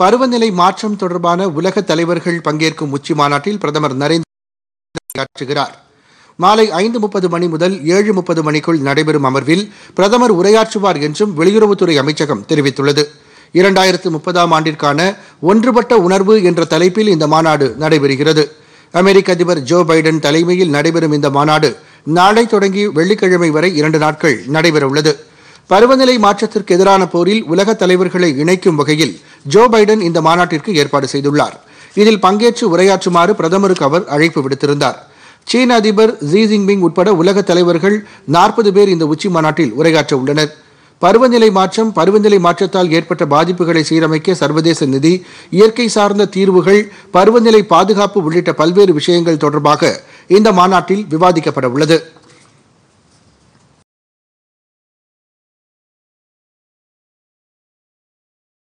பருவநிலை மாற்றம் தொடர்பான உலக தலைவர்கள் பங்கேற்கும் உச்சி மாநாட்டில் பிரதமர் நரேந்திர மாலை ஐந்து முப்பது மணி முதல் ஏழு முப்பது மணிக்குள் நடைபெறும் அமர்வில் பிரதமர் உரையாற்றுவார் என்றும் வெளியுறவுத்துறை அமைச்சகம் தெரிவித்துள்ளது இரண்டாயிரத்து முப்பதாம் ஆண்டிற்கான ஒன்றுபட்ட உணர்வு என்ற தலைப்பில் இந்த மாநாடு நடைபெறுகிறது அமெரிக்க அதிபர் ஜோ பைடன் தலைமையில் நடைபெறும் இந்த மாநாடு நாளை தொடங்கி வெள்ளிக்கிழமை வரை இரண்டு நாட்கள் நடைபெறவுள்ளது பருவநிலை மாற்றத்திற்கு எதிரான போரில் உலக தலைவர்களை இணைக்கும் வகையில் ஜோ பைடன் இந்த மாநாட்டிற்கு ஏற்பாடு செய்துள்ளார் இதில் பங்கேற்று உரையாற்றுமாறு பிரதமருக்கு அவர் அழைப்பு விடுத்திருந்தார் சீன அதிபர் ஜி ஜின்பிங் உட்பட உலக தலைவர்கள் நாற்பது பேர் இந்த உச்சி மாநாட்டில் உரையாற்ற உள்ளனர் பருவநிலை மாற்றம் பருவநிலை மாற்றத்தால் ஏற்பட்ட பாதிப்புகளை சீரமைக்க சர்வதேச நிதி இயற்கை சார்ந்த தீர்வுகள் பருவநிலை பாதுகாப்பு உள்ளிட்ட பல்வேறு விஷயங்கள் தொடர்பாக இந்த மாநாட்டில் விவாதிக்கப்பட உள்ளது